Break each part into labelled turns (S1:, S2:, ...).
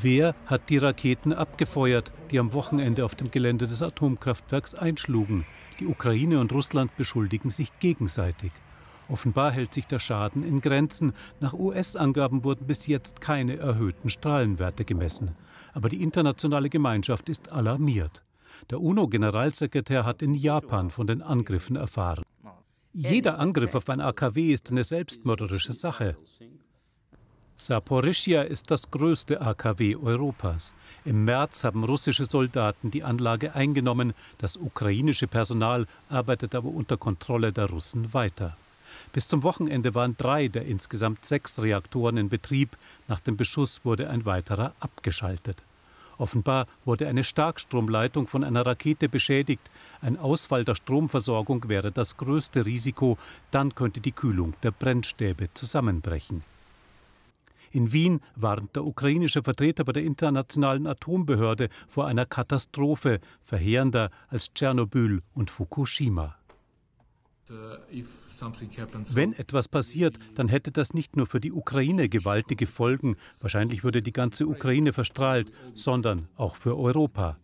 S1: Wer hat die Raketen abgefeuert, die am Wochenende auf dem Gelände des Atomkraftwerks einschlugen? Die Ukraine und Russland beschuldigen sich gegenseitig. Offenbar hält sich der Schaden in Grenzen. Nach US-Angaben wurden bis jetzt keine erhöhten Strahlenwerte gemessen. Aber die internationale Gemeinschaft ist alarmiert. Der UNO-Generalsekretär hat in Japan von den Angriffen erfahren. Jeder Angriff auf ein AKW ist eine selbstmörderische Sache. Saporischia ist das größte AKW Europas. Im März haben russische Soldaten die Anlage eingenommen. Das ukrainische Personal arbeitet aber unter Kontrolle der Russen weiter. Bis zum Wochenende waren drei der insgesamt sechs Reaktoren in Betrieb. Nach dem Beschuss wurde ein weiterer abgeschaltet. Offenbar wurde eine Starkstromleitung von einer Rakete beschädigt. Ein Ausfall der Stromversorgung wäre das größte Risiko. Dann könnte die Kühlung der Brennstäbe zusammenbrechen. In Wien warnt der ukrainische Vertreter bei der Internationalen Atombehörde vor einer Katastrophe, verheerender als Tschernobyl und Fukushima. Wenn etwas passiert, dann hätte das nicht nur für die Ukraine gewaltige Folgen, wahrscheinlich würde die ganze Ukraine verstrahlt, sondern auch für Europa.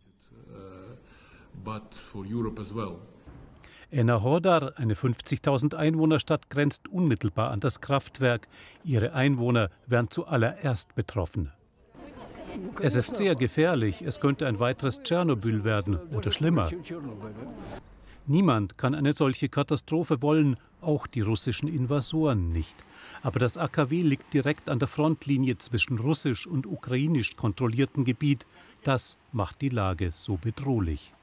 S1: Enahordar, eine 50.000 Einwohnerstadt, grenzt unmittelbar an das Kraftwerk. Ihre Einwohner werden zuallererst betroffen. Es ist sehr gefährlich. Es könnte ein weiteres Tschernobyl werden oder schlimmer. Niemand kann eine solche Katastrophe wollen, auch die russischen Invasoren nicht. Aber das AKW liegt direkt an der Frontlinie zwischen russisch und ukrainisch kontrolliertem Gebiet. Das macht die Lage so bedrohlich.